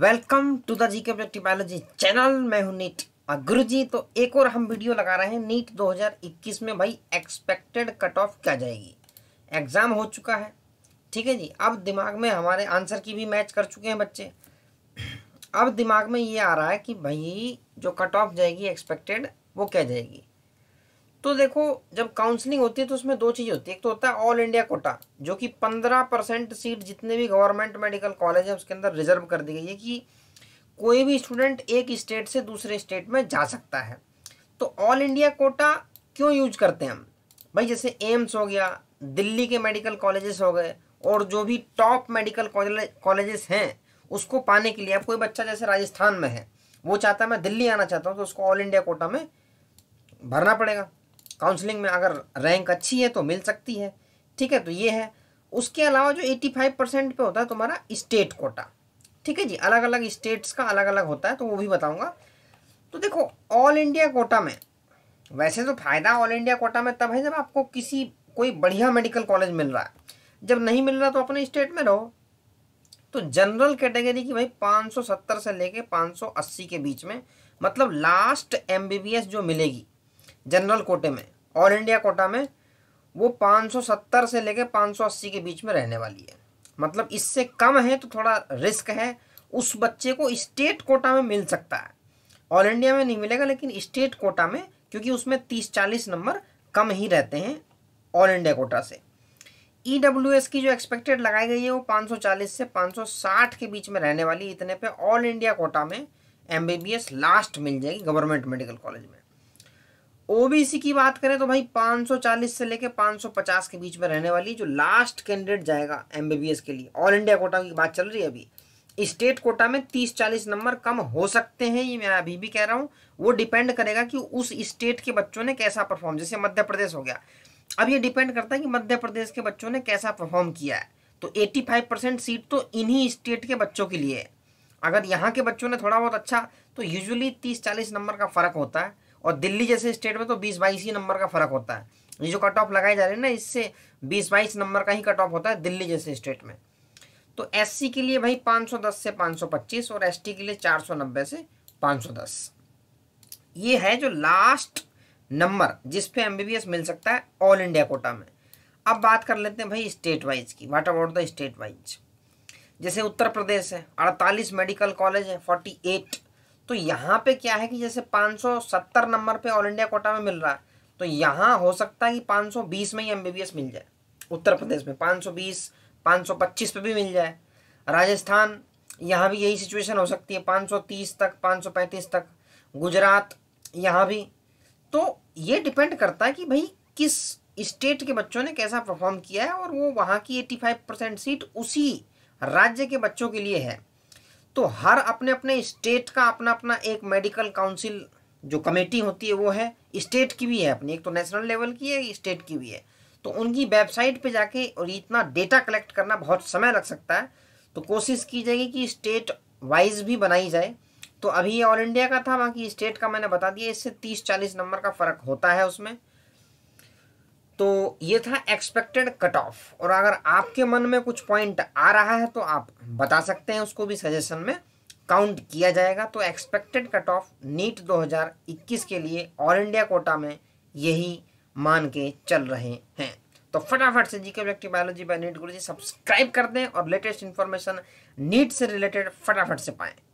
welcome to the GK objective biology channel मैं हूं NEET गुरु जी तो एक और हम वीडियो लगा रहे हैं नीट 2021 में भाई एक्सपेक्टेड कट ऑफ क्या जाएगी एग्ज़ाम हो चुका है ठीक है जी अब दिमाग में हमारे आंसर की भी मैच कर चुके हैं बच्चे अब दिमाग में ये आ रहा है कि भाई जो कट ऑफ जाएगी एक्सपेक्टेड वो क्या जाएगी तो देखो जब काउंसलिंग होती है तो उसमें दो चीज़ होती है एक तो होता है ऑल इंडिया कोटा जो कि पंद्रह परसेंट सीट जितने भी गवर्नमेंट मेडिकल कॉलेज है उसके अंदर रिजर्व कर दी गई है कि कोई भी स्टूडेंट एक स्टेट से दूसरे स्टेट में जा सकता है तो ऑल इंडिया कोटा क्यों यूज करते हैं हम भाई जैसे एम्स हो गया दिल्ली के मेडिकल कॉलेजेस हो गए और जो भी टॉप मेडिकल कॉलेजेस हैं उसको पाने के लिए अब कोई बच्चा जैसे राजस्थान में है वो चाहता है मैं दिल्ली आना चाहता हूँ तो उसको ऑल इंडिया कोटा में भरना पड़ेगा काउंसलिंग में अगर रैंक अच्छी है तो मिल सकती है ठीक है तो ये है उसके अलावा जो 85 परसेंट पर होता है तुम्हारा स्टेट कोटा ठीक है जी अलग अलग स्टेट्स का अलग अलग होता है तो वो भी बताऊँगा तो देखो ऑल इंडिया कोटा में वैसे तो फ़ायदा ऑल इंडिया कोटा में तब है जब आपको किसी कोई बढ़िया मेडिकल कॉलेज मिल रहा है जब नहीं मिल रहा तो अपने स्टेट में रहो तो जनरल कैटेगरी की भाई 570 से लेके 580 के बीच में मतलब लास्ट एमबीबीएस जो मिलेगी जनरल कोटे में ऑल इंडिया कोटा में वो 570 से लेकर 580 के बीच में रहने वाली है मतलब इससे कम है तो थोड़ा रिस्क है उस बच्चे को स्टेट कोटा में मिल सकता है ऑल इंडिया में नहीं मिलेगा लेकिन स्टेट कोटा में क्योंकि उसमें तीस चालीस नंबर कम ही रहते हैं ऑल इंडिया कोटा से ई e की जो एक्सपेक्टेड लगाई गई है वो पाँच से पाँच के बीच में रहने वाली इतने पर ऑल इंडिया कोटा में एम लास्ट मिल जाएगी गवर्नमेंट मेडिकल कॉलेज में ओबीसी की बात करें तो भाई 540 से लेके 550 के बीच में रहने वाली जो लास्ट कैंडिडेट जाएगा एमबीबीएस के लिए ऑल इंडिया कोटा की बात चल रही है अभी स्टेट कोटा में 30-40 नंबर कम हो सकते हैं ये मैं अभी भी कह रहा हूँ वो डिपेंड करेगा कि उस स्टेट के बच्चों ने कैसा परफॉर्म जैसे मध्य प्रदेश हो गया अब ये डिपेंड करता है कि मध्य प्रदेश के बच्चों ने कैसा परफॉर्म किया है तो एट्टी परसेंट सीट तो इन्हीं स्टेट के बच्चों के लिए है अगर यहाँ के बच्चों ने थोड़ा बहुत अच्छा तो यूजली तीस चालीस नंबर का फर्क होता है और दिल्ली जैसे स्टेट में तो बीस बाईस ही नंबर का फर्क होता है ये जो कट ऑफ लगाए जा रहे हैं ना इससे बीस बाईस नंबर का ही कट ऑफ होता है दिल्ली जैसे स्टेट में तो एस के लिए भाई दस से पच्चीस और एस के लिए नब्बे से दस ये है जो लास्ट नंबर जिस पे एमबीबीएस मिल सकता है ऑल इंडिया कोटा में अब बात कर लेते हैं भाई स्टेट वाइज की what about the state wise जैसे उत्तर प्रदेश है अड़तालीस मेडिकल कॉलेज है 48 तो यहाँ पे क्या है कि जैसे 570 नंबर पे ऑल इंडिया कोटा में मिल रहा है तो यहाँ हो सकता है कि 520 में ही एमबीबीएस मिल जाए उत्तर प्रदेश में 520 525 पे भी मिल जाए राजस्थान यहाँ भी यही सिचुएशन हो सकती है 530 तक 535 तक गुजरात यहाँ भी तो ये डिपेंड करता है कि भाई किस स्टेट के बच्चों ने कैसा परफॉर्म किया है और वो वहाँ की एट्टी परसेंट सीट उसी राज्य के बच्चों के लिए है तो हर अपने अपने स्टेट का अपना अपना एक मेडिकल काउंसिल जो कमेटी होती है वो है स्टेट की भी है अपनी एक तो नेशनल लेवल की है स्टेट की भी है तो उनकी वेबसाइट पे जाके और इतना डेटा कलेक्ट करना बहुत समय लग सकता है तो कोशिश की जाएगी कि स्टेट वाइज भी बनाई जाए तो अभी ये ऑल इंडिया का था बाकी स्टेट का मैंने बता दिया इससे तीस चालीस नंबर का फ़र्क होता है उसमें तो ये था एक्सपेक्टेड कट ऑफ और अगर आपके मन में कुछ पॉइंट आ रहा है तो आप बता सकते हैं उसको भी सजेशन में काउंट किया जाएगा तो एक्सपेक्टेड कट ऑफ नीट 2021 के लिए ऑल इंडिया कोटा में यही मान के चल रहे हैं तो फटाफट से जीके व्यक्ति बायोलॉजी बाय नीट गुरु जी सब्सक्राइब कर दें और लेटेस्ट इन्फॉर्मेशन नीट से रिलेटेड फटाफट से पाएँ